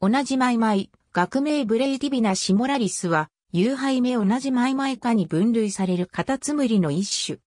同じマイマイ、学名ブレイディビナシモラリスは、有害目同じマイマイ科に分類されるカタツムリの一種。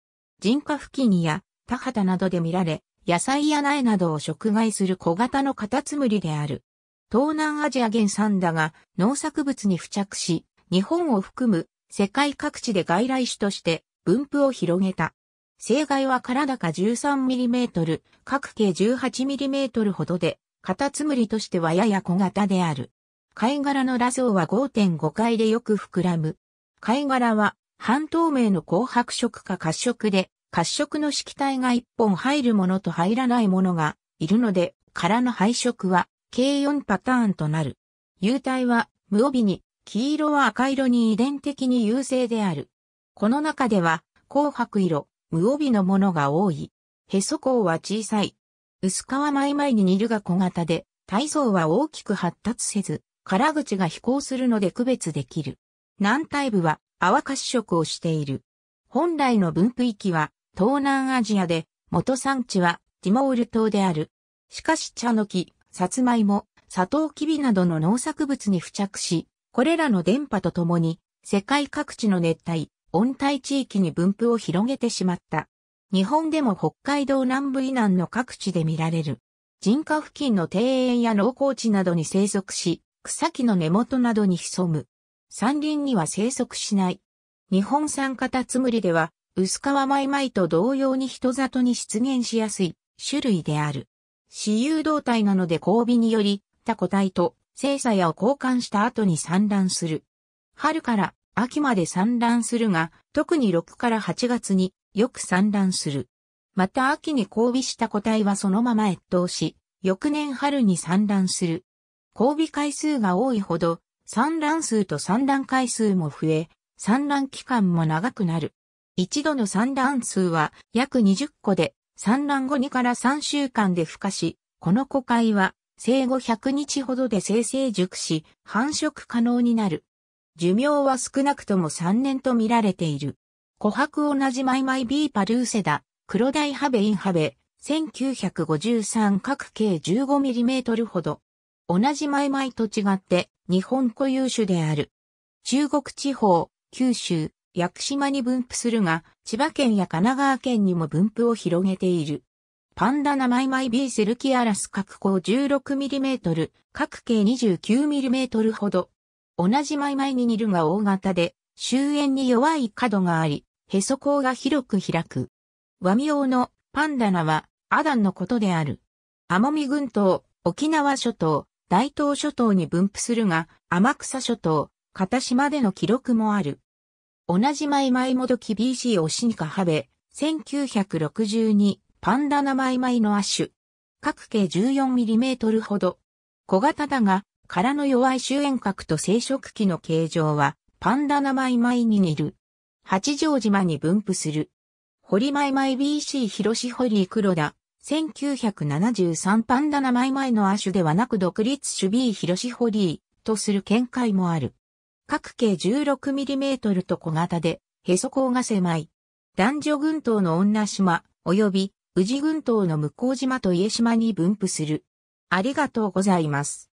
人科付近や田畑などで見られ、野菜や苗などを食害する小型のカタツムリである。東南アジア原産だが、農作物に付着し、日本を含む世界各地で外来種として分布を広げた。生害は体か 13mm、各径 18mm ほどで、カタツムリとしてはやや小型である。貝殻の螺ーは5.5回でよく膨らむ。貝殻は半透明の紅白色か褐色で、褐色の色体が1本入るものと入らないものがいるので、殻の配色は計4パターンとなる。幽体は無帯に、黄色は赤色に遺伝的に優勢である。この中では、紅白色、無帯のものが多い。へそ孔は小さい。薄皮前々に似るが小型で、体操は大きく発達せず、殻口が飛行するので区別できる。南体部は泡褐色をしている。本来の分布域は東南アジアで、元産地はティモール島である。しかし茶の木、サツマイモ、サトウキビなどの農作物に付着し、これらの電波とともに、世界各地の熱帯、温帯地域に分布を広げてしまった。日本でも北海道南部以南の各地で見られる。人家付近の庭園や農耕地などに生息し、草木の根元などに潜む。山林には生息しない。日本産カタツムリでは、薄皮マイマイと同様に人里に出現しやすい種類である。私有動態なので交尾により、他個体と生産屋を交換した後に産卵する。春から秋まで産卵するが、特に6から8月によく産卵する。また秋に交尾した個体はそのまま越冬し、翌年春に産卵する。交尾回数が多いほど、産卵数と産卵回数も増え、産卵期間も長くなる。一度の産卵数は約20個で、産卵後2から3週間で孵化し、この個体は生後100日ほどで生成熟し、繁殖可能になる。寿命は少なくとも3年と見られている。琥珀同じマイマイビーパルーセダ、黒大ハベインハベ、1953各計 15mm ほど。同じマイマイと違って日本固有種である。中国地方、九州、屋久島に分布するが、千葉県や神奈川県にも分布を広げている。パンダナマイマイビーセルキアラス各高 16mm、各計 29mm ほど。同じマイマイに似るが大型で、終焉に弱い角があり、へそ口が広く開く。和名のパンダナはアダンのことである。モミ群島、沖縄諸島、大東諸島に分布するが、天草諸島、片島での記録もある。同じマイマイもどキビーシーオシニカハベ、1962パンダナマイマイの亜種。各径1 4トルほど。小型だが、殻の弱い周縁角と生殖器の形状は、パンダナマイマイに似る。八丈島に分布する。堀マイマイ BC 広し堀黒田。1973パンダ名前前の亜種ではなく独立種 B 広し堀とする見解もある。各径 16mm と小型で、へそ口が狭い。男女群島の女島、及び宇治群島の向島と家島に分布する。ありがとうございます。